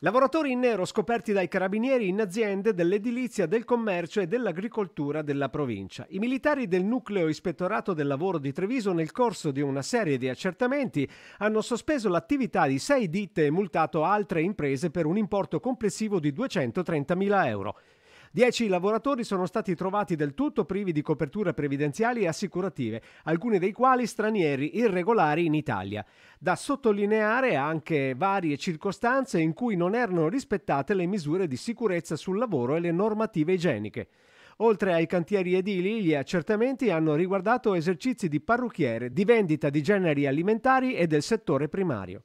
Lavoratori in nero scoperti dai carabinieri in aziende dell'edilizia, del commercio e dell'agricoltura della provincia. I militari del nucleo ispettorato del lavoro di Treviso nel corso di una serie di accertamenti hanno sospeso l'attività di sei ditte e multato altre imprese per un importo complessivo di 230.000 euro. Dieci lavoratori sono stati trovati del tutto privi di coperture previdenziali e assicurative, alcuni dei quali stranieri irregolari in Italia. Da sottolineare anche varie circostanze in cui non erano rispettate le misure di sicurezza sul lavoro e le normative igieniche. Oltre ai cantieri edili, gli accertamenti hanno riguardato esercizi di parrucchiere, di vendita di generi alimentari e del settore primario.